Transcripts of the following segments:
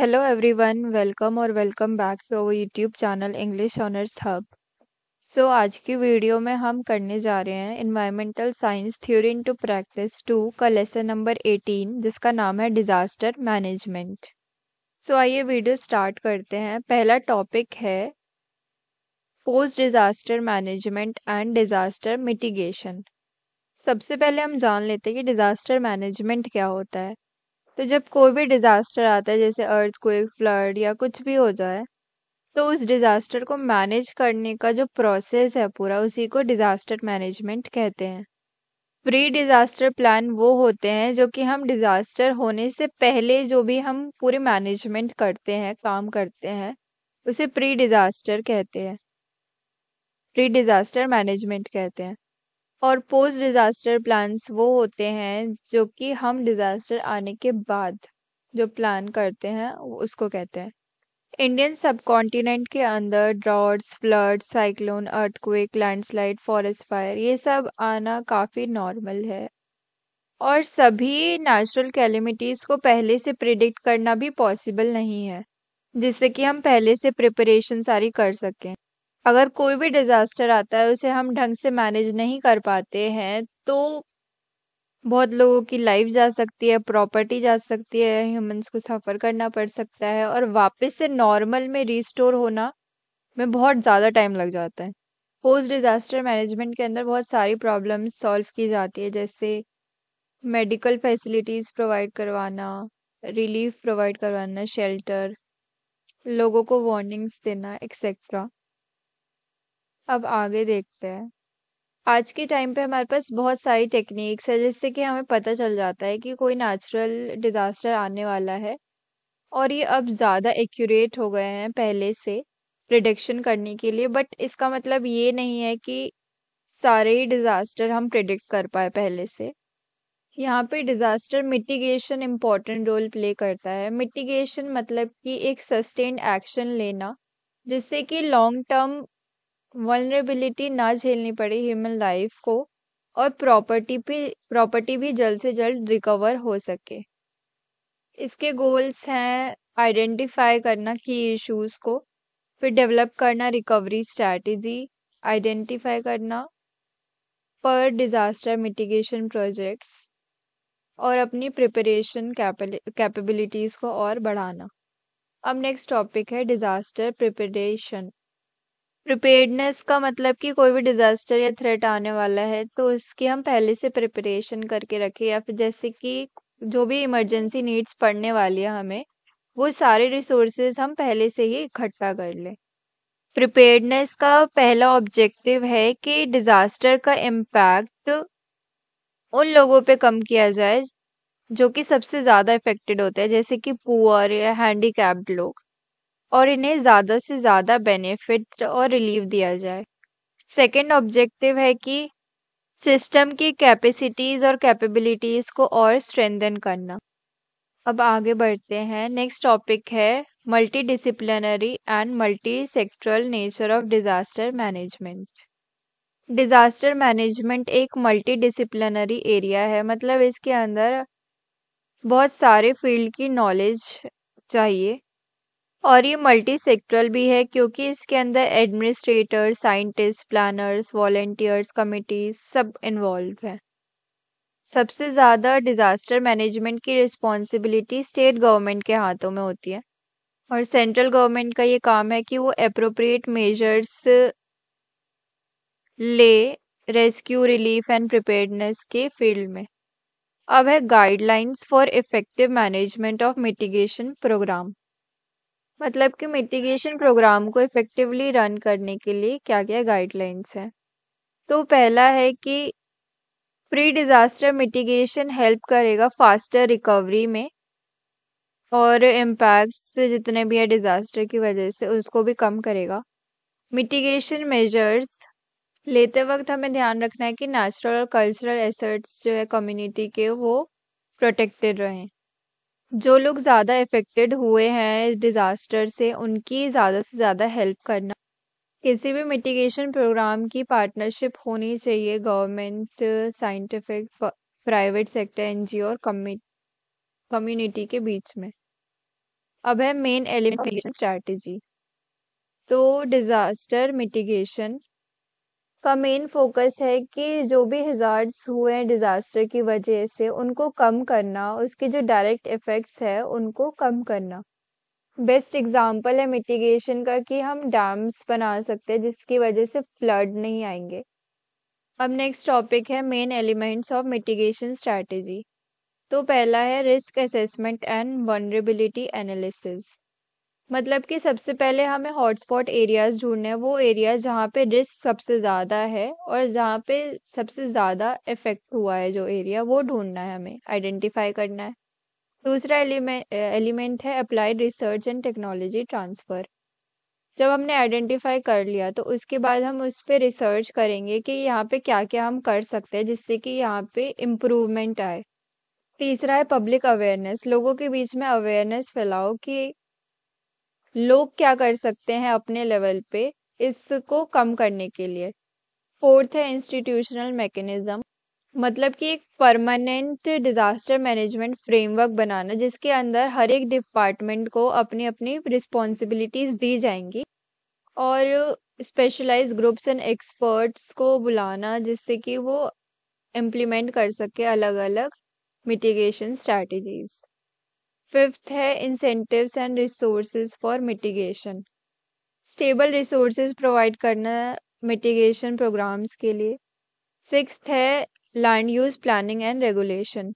Hello everyone welcome और welcome back to our YouTube channel English honours hub so आज की video में हम करने जा रहे हैं environmental science theory to practice two का लेसन नंबर एटीन जिसका नाम है डिज़ास्टर मैनेजमेंट सो आइए वीडियो स्टार्ट करते हैं पहला टॉपिक है post disaster management and disaster mitigation सबसे पहले हम जान लेते हैं कि डिज़ास्टर मैनेजमेंट क्या होता है तो जब कोई भी डिज़ास्टर आता है जैसे अर्थ एक फ्लड या कुछ भी हो जाए तो उस डिज़ास्टर को मैनेज करने का जो प्रोसेस है पूरा उसी को डिज़ास्टर मैनेजमेंट कहते हैं प्री डिज़ास्टर प्लान वो होते हैं जो कि हम डिज़ास्टर होने से पहले जो भी हम पूरे मैनेजमेंट करते हैं काम करते हैं उसे प्री डिज़ास्टर कहते हैं प्री डिज़ास्टर मैनेजमेंट कहते हैं और पोस्ट डिज़ास्टर प्लान्स वो होते हैं जो कि हम डिज़ास्टर आने के बाद जो प्लान करते हैं उसको कहते हैं इंडियन सब कॉन्टिनेंट के अंदर droughts flood cyclone earthquake landslide forest fire ये सब आना काफ़ी नॉर्मल है और सभी नेचुरल कैलमिटीज़ को पहले से प्रिडिक्ट करना भी पॉसिबल नहीं है जिससे कि हम पहले से प्रिपरेशन सारी कर सकें अगर कोई भी डिज़ास्टर आता है उसे हम ढंग से मैनेज नहीं कर पाते हैं तो बहुत लोगों की लाइफ जा सकती है प्रॉपर्टी जा सकती है ह्यूमंस को सफ़र करना पड़ सकता है और वापस से नॉर्मल में रिस्टोर होना में बहुत ज़्यादा टाइम लग जाता है पोस्ट डिज़ास्टर मैनेजमेंट के अंदर बहुत सारी प्रॉब्लम्स सॉल्व की जाती है जैसे मेडिकल फैसिलिटीज़ प्रोवाइड करवाना रिलीफ प्रोवाइड करवाना शेल्टर लोगों को वार्निंग्स देना एक्सेट्रा अब आगे देखते हैं आज के टाइम पे हमारे पास बहुत सारी टेक्निक्स है जिससे कि हमें पता चल जाता है कि कोई नेचुरल डिज़ास्टर आने वाला है और ये अब ज़्यादा एक्यूरेट हो गए हैं पहले से प्रिडिक्शन करने के लिए बट इसका मतलब ये नहीं है कि सारे ही डिज़ास्टर हम प्रिडिक्ट कर पाए पहले से यहाँ पे disaster mitigation important role play करता है मिटिगेशन मतलब कि एक सस्टेन एक्शन लेना जिससे कि लॉन्ग टर्म वनरेबिलिटी ना झेलनी पड़े ह्यूमन लाइफ को और प्रॉपर्टी भी प्रॉपर्टी भी जल्द से जल्द रिकवर हो सके इसके गोल्स हैं आइडेंटिफाई करना की इश्यूज को फिर डेवलप करना रिकवरी स्ट्रैटेजी आइडेंटिफाई करना पर डिज़ास्टर मिटिगेशन प्रोजेक्ट्स और अपनी प्रिपरेशन कैपेबिलिटीज़ को और बढ़ाना अब नेक्स्ट टॉपिक है डिज़ास्टर प्रिपरेशन प्रिपेयर्डनेस का मतलब कि कोई भी डिजास्टर या थ्रेट आने वाला है तो उसकी हम पहले से प्रिपरेशन करके रखें या फिर जैसे कि जो भी इमरजेंसी नीड्स पड़ने वाली है हमें वो सारे रिसोर्सेज हम पहले से ही इकट्ठा कर लें प्रिपेयर्डनेस का पहला ऑब्जेक्टिव है कि डिजास्टर का इम्पैक्ट उन लोगों पे कम किया जाए जो कि सबसे ज़्यादा इफेक्टेड होते हैं जैसे कि पुअर या हैंडीकैप्ड लोग और इन्हें ज़्यादा से ज़्यादा बेनिफिट और रिलीफ दिया जाए सेकेंड ऑब्जेक्टिव है कि सिस्टम की कैपेसिटीज़ और कैपेबिलिटीज़ को और स्ट्रेंदन करना अब आगे बढ़ते हैं नेक्स्ट टॉपिक है multi disciplinary and multi sectoral nature of disaster management disaster management एक मल्टी डिसिप्लिनरी एरिया है मतलब इसके अंदर बहुत सारे फील्ड की नॉलेज चाहिए और ये मल्टी सेक्टरल भी है क्योंकि इसके अंदर administrator scientist planners volunteers committees सब इन्वॉल्व हैं सबसे ज़्यादा डिज़ास्टर मैनेजमेंट की रिस्पॉन्सिबिलिटी स्टेट गवर्नमेंट के हाथों में होती है और सेंट्रल गवर्नमेंट का ये काम है कि वो अप्रोप्रिएट मेजर्स ले रेस्क्यू रिलीफ एंड प्रिपेयरनेस के फील्ड में अब है guidelines for effective management of mitigation program मतलब कि मिटिगेशन प्रोग्राम को इफ़ेक्टिवली रन करने के लिए क्या क्या गाइडलाइंस हैं तो पहला है कि प्री डिज़ास्टर मिटिगेशन हेल्प करेगा फास्टर रिकवरी में और इम्पैक्ट्स जितने भी है डिज़ास्टर की वजह से उसको भी कम करेगा मिटिगेशन मेजर्स लेते वक्त हमें ध्यान रखना है कि नेचुरल और कल्चरल एसेट्स जो है कम्युनिटी के वो प्रोटेक्टेड रहें जो लोग ज़्यादा इफ़ेक्टेड हुए हैं डिज़ास्टर से उनकी ज़्यादा से ज़्यादा हेल्प करना किसी भी मिटिगेशन प्रोग्राम की पार्टनरशिप होनी चाहिए गवर्नमेंट साइंटिफिक प्राइवेट सेक्टर जी और कम्युनिटी के बीच में अब है मेन एलिमेंट स्ट्रैटेजी तो डिज़ास्टर मिटिगेशन का मेन फोकस है कि जो भी हिजार्ड्स हुए हैं डिज़ास्टर की वजह से उनको कम करना उसके जो डायरेक्ट इफ़ेक्ट्स है उनको कम करना बेस्ट एग्जाम्पल है मिटिगेशन का कि हम डैम्स बना सकते हैं जिसकी वजह से फ्लड नहीं आएंगे अब नेक्स्ट टॉपिक है main elements of mitigation strategy तो पहला है risk assessment and vulnerability analysis मतलब कि सबसे पहले हमें हॉटस्पॉट एरियाज ढूंढने हैं वो एरिया जहाँ पे रिस्क सबसे ज़्यादा है और जहाँ पे सबसे ज़्यादा इफेक्ट हुआ है जो एरिया वो ढूंढना है हमें आइडेंटिफाई करना है दूसरा एलिमेंट एलिमेंट है applied research and technology transfer जब हमने आइडेंटिफाई कर लिया तो उसके बाद हम उस पर रिसर्च करेंगे कि यहाँ पे क्या क्या हम कर सकते हैं जिससे कि यहाँ पे इम्प्रूवमेंट आए तीसरा है पब्लिक अवेयरनेस लोगों के बीच में अवेयरनेस फैलाओ कि लोग क्या कर सकते हैं अपने लेवल पे इसको कम करने के लिए फोर्थ है इंस्टीट्यूशनल मैकेनिज्म मतलब कि एक परमानेंट डिजास्टर मैनेजमेंट फ्रेमवर्क बनाना जिसके अंदर हर एक डिपार्टमेंट को अपनी अपनी रिस्पॉन्सिबिलिटीज दी जाएंगी और स्पेशलाइज ग्रुप्स एंड एक्सपर्ट्स को बुलाना जिससे कि वो इम्प्लीमेंट कर सके अलग अलग मिटिगेशन स्ट्रैटेजीज फिफ्थ है incentives and resource for mitigation stable resource provide करना मिटिगेशन प्रोग्राम्स के लिए सिक्स है land use planning and regulation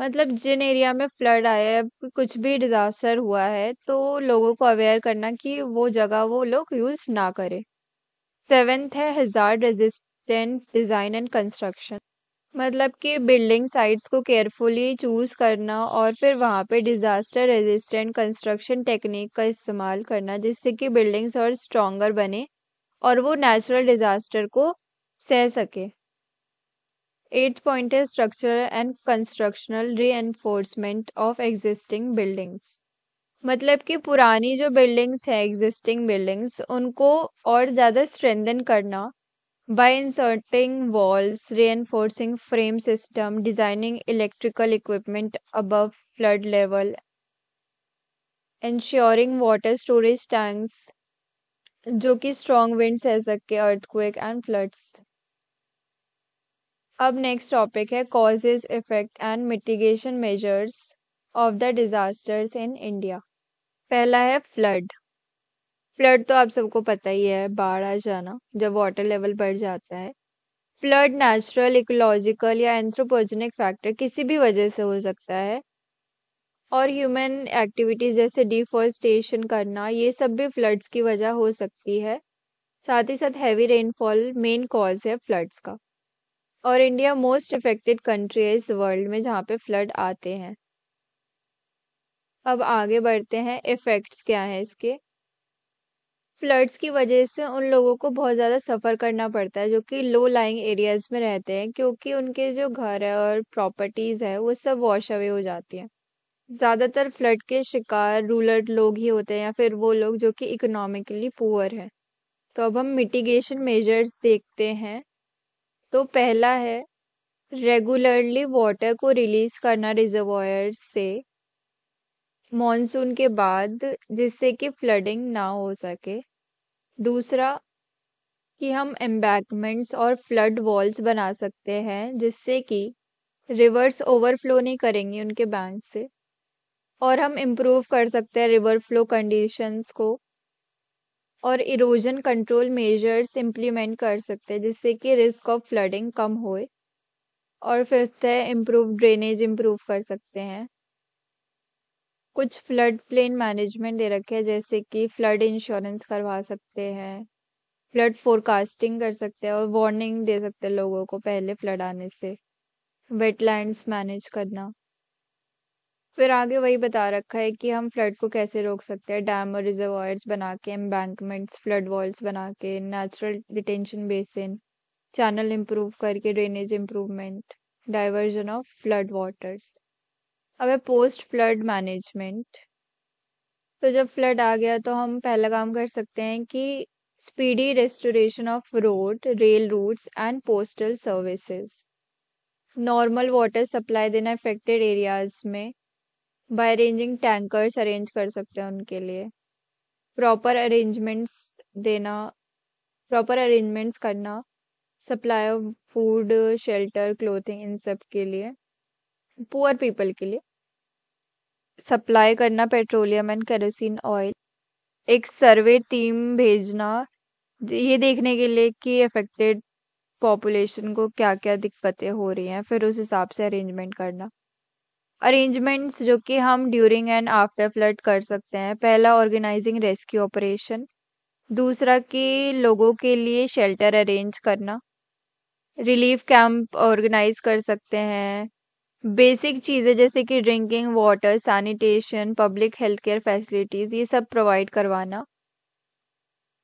मतलब जिन एरिया में फ्लड आया है कुछ भी डिज़ास्टर हुआ है तो लोगों को अवेयर करना कि वो जगह वो लोग यूज़ ना करें सेवेंथ है हजार रेजिस्टेंट डिज़ाइन एंड कंस्ट्रक्शन मतलब कि बिल्डिंग साइट्स को केयरफुली चूज़ करना और फिर वहाँ पे डिज़ास्टर रेजिस्टेंट कंस्ट्रक्शन टेक्निक का इस्तेमाल करना जिससे कि बिल्डिंग्स और स्ट्रॉन्गर बने और वो नेचुरल डिज़ास्टर को सह सके एट पॉइंट है structural and constructional reinforcement of existing buildings मतलब कि पुरानी जो बिल्डिंग्स है एग्जिस्टिंग बिल्डिंग्स उनको और ज़्यादा स्ट्रेंदन करना by inserting walls, reinforcing frame system, designing electrical equipment above flood level, ensuring water storage tanks, which strong winds, earthquake and floods. Now next topic is causes, effect and mitigation measures of the disasters in India. First is flood. Flood तो आप सबको पता ही है बाढ़ आ जाना जब water level बढ़ जाता है फ्लड नेचुरल इकोलॉजिकल या एंथ्रोपोजेनिक फैक्टर किसी भी वजह से हो सकता है और ह्यूमन एक्टिविटीज जैसे डिफॉरस्टेशन करना ये सब भी फ्लड्स की वजह हो सकती है साथ ही साथ हैवी रेनफॉल मेन कॉज है फ्लड्स का और इंडिया मोस्ट अफेक्टेड कंट्री है इस वर्ल्ड में जहाँ पे फ्लड आते हैं अब आगे बढ़ते हैं इफेक्ट्स क्या है इसके फ्लड्स की वजह से उन लोगों को बहुत ज़्यादा सफ़र करना पड़ता है, जो कि लो लाइंग एरियाज़ में रहते हैं क्योंकि उनके जो घर है और प्रॉपर्टीज़ है, वो सब वॉश अवे हो जाती हैं। ज़्यादातर फ्लड के शिकार रूरल लोग ही होते हैं या फिर वो लोग जो कि इकोनॉमिकली पुअर हैं। तो अब हम मिटिगेशन मेजर्स देखते हैं। तो पहला है रेगुलरली वाटर को रिलीज़ करना रिजर्वायर से। मॉनसून के बाद जिससे कि फ्लडिंग ना हो सके दूसरा कि हम एम्बैकमेंट्स और फ्लड वॉल्स बना सकते हैं जिससे कि रिवर्स ओवरफ्लो नहीं करेंगे उनके बैंक से और हम इम्प्रूव कर सकते हैं रिवर फ्लो कंडीशंस को और इरोजन कंट्रोल मेजर्स इम्प्लीमेंट कर सकते हैं जिससे कि रिस्क ऑफ फ्लडिंग कम होए और फिफ्थ है इम्प्रूव ड्रेनेज इम्प्रूव कर सकते हैं कुछ फ्लड प्लेन मैनेजमेंट दे रखे हैं जैसे कि फ्लड इंश्योरेंस करवा सकते हैं फ्लड फोरकास्टिंग कर सकते हैं और वार्निंग दे सकते हैं लोगों को पहले फ्लड आने से वेटलैंड्स मैनेज करना फिर आगे वही बता रखा है कि हम फ्लड को कैसे रोक सकते हैं डैम और रिजर्वायर्स बना के एम्बैंकमेंट्स फ्लड वॉल्स बना के natural detention basin channel improve करके drainage improvement diversion of flood waters अब है पोस्ट फ्लड मैनेजमेंट तो जब फ्लड आ गया तो हम पहला काम कर सकते हैं कि speedy restoration of road rail routes and postal services normal water supply देना अफेक्टेड एरियाज में बाय अरेंजिंग टैंकर्स अरेंज कर सकते हैं उनके लिए प्रॉपर अरेंजमेंट्स देना प्रॉपर अरेंजमेंट्स करना supply of food shelter clothing इन सब के लिए पुअर पीपल के लिए सप्लाई करना पेट्रोलियम एंड केरोसिन ऑयल एक सर्वे टीम भेजना ये देखने के लिए कि अफेक्टेड पॉपुलेशन को क्या क्या दिक्कतें हो रही हैं फिर उस हिसाब से अरेंजमेंट करना अरेंजमेंट्स जो कि हम ड्यूरिंग एंड आफ्टर फ्लड कर सकते हैं पहला ऑर्गेनाइजिंग रेस्क्यू ऑपरेशन दूसरा कि लोगों के लिए शेल्टर अरेंज करना रिलीफ कैंप ऑर्गेनाइज कर सकते हैं बेसिक चीज़ें जैसे कि drinking water sanitation public health care facilities ये सब प्रोवाइड करवाना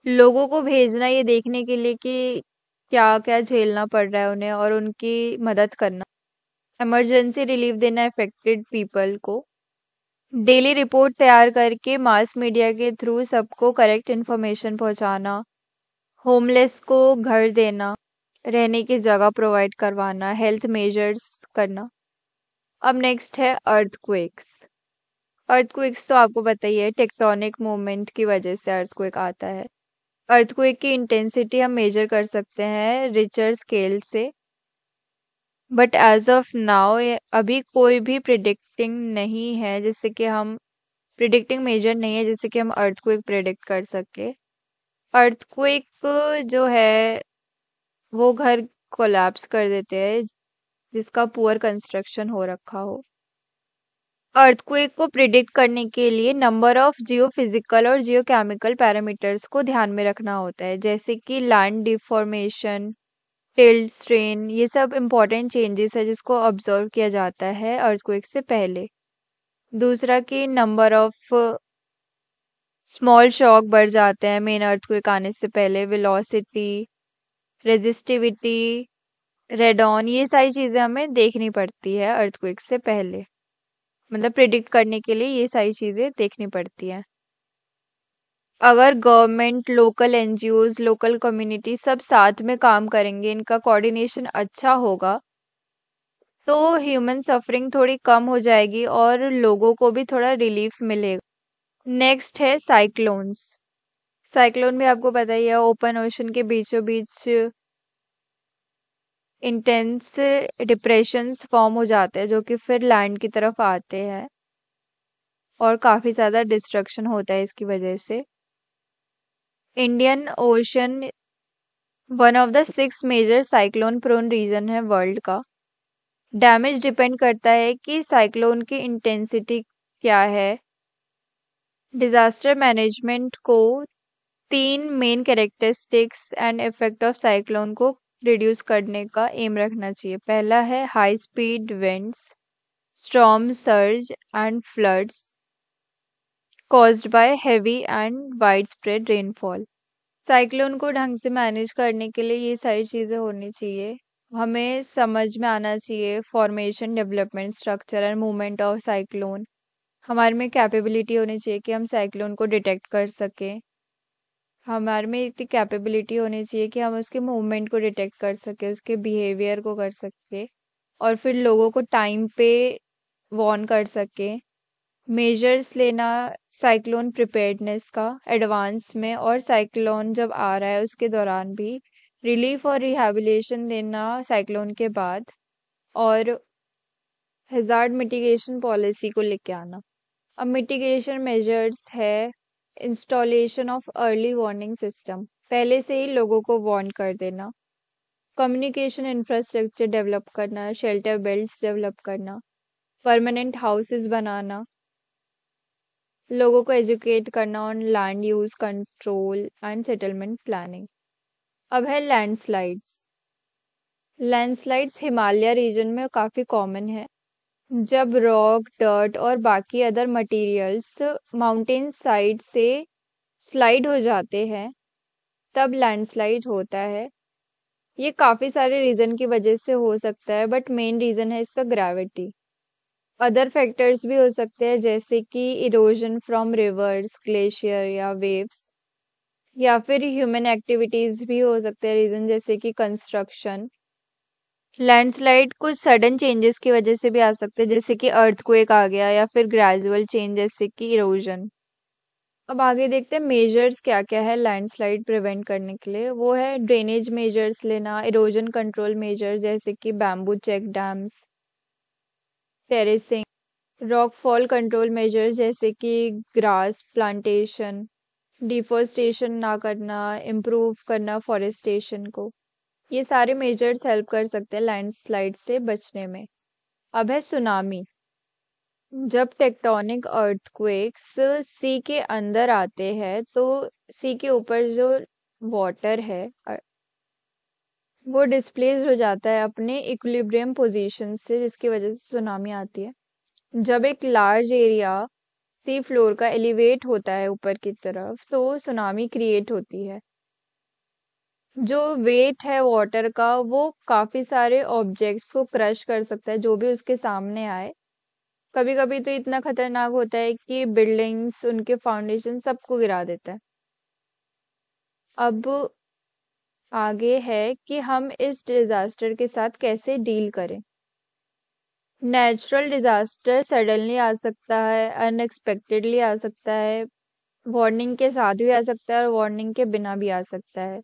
लोगों को भेजना ये देखने के लिए कि क्या क्या झेलना पड़ रहा है उन्हें और उनकी मदद करना इमरजेंसी रिलीफ देना अफेक्टेड पीपल को डेली रिपोर्ट तैयार करके मास मीडिया के थ्रू सबको करेक्ट इन्फॉर्मेशन पहुंचाना होमलेस को घर देना रहने की जगह प्रोवाइड करवाना हेल्थ मेजर्स करना अब नेक्स्ट है अर्थक्वेक्स अर्थक्वेक्स तो आपको बताइए टेक्टोनिक मूवमेंट की वजह से अर्थक्वेक आता है अर्थक्वेक की इंटेंसिटी हम मेजर कर सकते हैं रिचर स्केल से बट एज ऑफ नाउ अभी कोई भी प्रिडिक्टिंग नहीं है जैसे कि हम प्रिडिक्टिंग मेजर नहीं है जैसे कि हम अर्थक्वेक प्रिडिक्ट कर सके अर्थक्वेक जो है वो घर कोलैप्स कर देते हैं जिसका पुअर कंस्ट्रक्शन हो रखा हो अर्थक्वेक को प्रिडिक्ट करने के लिए नंबर ऑफ जियोफिजिकल और जियोकेमिकल पैरामीटर्स को ध्यान में रखना होता है जैसे कि लैंड डिफॉर्मेशन टिल्ड स्ट्रेन ये सब इम्पॉर्टेंट चेंजेस है जिसको ऑब्जर्व किया जाता है अर्थक्वेक से पहले दूसरा कि नंबर ऑफ स्मॉल शॉक बढ़ जाते हैं मेन अर्थक्वेक आने से पहले वेलोसिटी रेजिस्टिविटी रेडॉन ये सारी चीज़ें हमें देखनी पड़ती है अर्थक्विक से पहले मतलब प्रिडिक्ट करने के लिए ये सारी चीज़ें देखनी पड़ती हैं अगर government local and local community सब साथ में काम करेंगे इनका कोऑर्डिनेशन अच्छा होगा तो ह्यूमन सफरिंग थोड़ी कम हो जाएगी और लोगों को भी थोड़ा रिलीफ मिलेगा नेक्स्ट है साइक्लोन्स साइक्लोन भी आपको पता ही है ओपन ओशन के बीचों बीच इंटेंस डिप्रेशंस फॉर्म हो जाते हैं जो कि फिर लैंड की तरफ आते हैं और काफ़ी ज़्यादा डिस्ट्रक्शन होता है इसकी वजह से Indian Ocean one of the six major cyclone prone region है वर्ल्ड का डैमेज डिपेंड करता है कि साइक्लोन की इंटेंसिटी क्या है डिजास्टर मैनेजमेंट को तीन main characteristics and effect of cyclone को रिड्यूस करने का एम रखना चाहिए पहला है high speed winds storm surge and floods caused by heavy and widespread rainfall cyclone को ढंग से मैनेज करने के लिए ये सारी चीज़ें होनी चाहिए हमें समझ में आना चाहिए formation development structure and movement of cyclone हमारे में कैपेबिलिटी होनी चाहिए कि हम साइक्लोन को डिटेक्ट कर सकें हमारे में इतनी कैपेबिलिटी होनी चाहिए कि हम उसके मूवमेंट को डिटेक्ट कर सके उसके बिहेवियर को कर सके और फिर लोगों को टाइम पे वॉर्न कर सके मेजर्स लेना साइक्लोन प्रिपेयर्डनेस का एडवांस में और साइक्लोन जब आ रहा है उसके दौरान भी रिलीफ और रिहेबिलेशन देना साइक्लोन के बाद और हजार्ड मिटिगेशन पॉलिसी को लेके आना अब मिटिगेशन मेजर्स है installation of early warning system पहले से ही लोगों को वार्न कर देना कम्युनिकेशन इंफ्रास्ट्रक्चर डेवलप करना शेल्टर बेल्ट डेवलप करना परमानेंट हाउसेस बनाना लोगों को एजुकेट करना on land use control and settlement planning अब है लैंडस्लाइड्स लैंडस्लाइड्स हिमालय रीजन में काफ़ी कॉमन है जब रॉक डर्ट और बाकी अदर मटेरियल्स माउंटेन साइड से स्लाइड हो जाते हैं तब लैंडस्लाइड होता है ये काफ़ी सारे रीज़न की वजह से हो सकता है बट मेन रीज़न है इसका ग्रेविटी अदर फैक्टर्स भी हो सकते हैं जैसे कि इरोजन फ्रॉम रिवर्स ग्लेशियर या वेव्स या फिर ह्यूमन एक्टिविटीज़ भी हो सकते हैं रीज़न जैसे कि कंस्ट्रक्शन लैंडस्लाइड कुछ सडन चेंजेस की वजह से भी आ सकते हैं जैसे कि अर्थक्वेक आ गया या फिर ग्रेजुअल चेंज जैसे कि इरोजन अब आगे देखते हैं मेजर्स क्या क्या है लैंडस्लाइड प्रिवेंट करने के लिए वो है ड्रेनेज मेजर्स लेना इरोजन कंट्रोल मेजर जैसे कि bamboo check dams terracing rock fall control measure जैसे कि ग्रास प्लांटेशन डिफोरेस्टेशन ना करना इम्प्रूव करना फॉरेस्टेशन को ये सारे मेजर्स हेल्प कर सकते हैं लैंडस्लाइड से बचने में अब है सुनामी जब टेक्टोनिक अर्थक्वेक्स सी के अंदर आते हैं तो सी के ऊपर जो वाटर है वो डिस्प्लेस हो जाता है अपने इक्विलिब्रियम पोजीशन से जिसकी वजह से सुनामी आती है जब एक लार्ज एरिया सी फ्लोर का एलिवेट होता है ऊपर की तरफ तो सुनामी क्रिएट होती है जो वेट है वाटर का वो काफ़ी सारे ऑब्जेक्ट्स को क्रश कर सकता है जो भी उसके सामने आए कभी कभी तो इतना खतरनाक होता है कि बिल्डिंग्स उनके फाउंडेशन सबको गिरा देता है अब आगे है कि हम इस डिजास्टर के साथ कैसे डील करें नेचुरल डिजास्टर सडनली आ सकता है अनएक्सपेक्टेडली आ सकता है वार्निंग के साथ भी आ सकता है और वार्निंग के बिना भी आ सकता है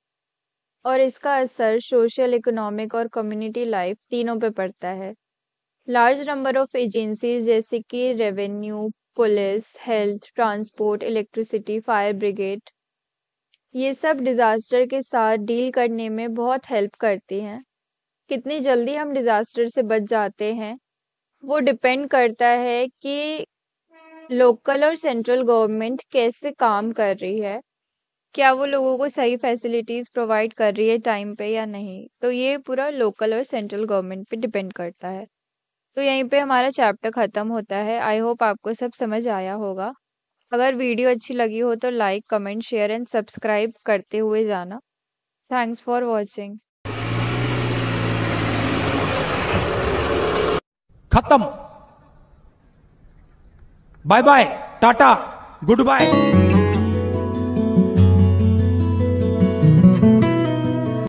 और इसका असर सोशल इकोनॉमिक और कम्युनिटी लाइफ तीनों पे पड़ता है लार्ज नंबर ऑफ एजेंसीज जैसे कि revenue police health transport electricity fire brigade ये सब डिज़ास्टर के साथ डील करने में बहुत हेल्प करती हैं कितनी जल्दी हम डिज़ास्टर से बच जाते हैं वो डिपेंड करता है कि लोकल और सेंट्रल गवर्नमेंट कैसे काम कर रही है क्या वो लोगों को सही फैसिलिटीज प्रोवाइड कर रही है टाइम पे या नहीं तो ये पूरा लोकल और सेंट्रल गवर्नमेंट पे डिपेंड करता है तो यहीं पे हमारा चैप्टर ख़त्म होता है आई होप आपको सब समझ आया होगा अगर वीडियो अच्छी लगी हो तो like comment share and subscribe करते हुए जाना थैंक्स फॉर वॉचिंग खत्म bye bye tata good bye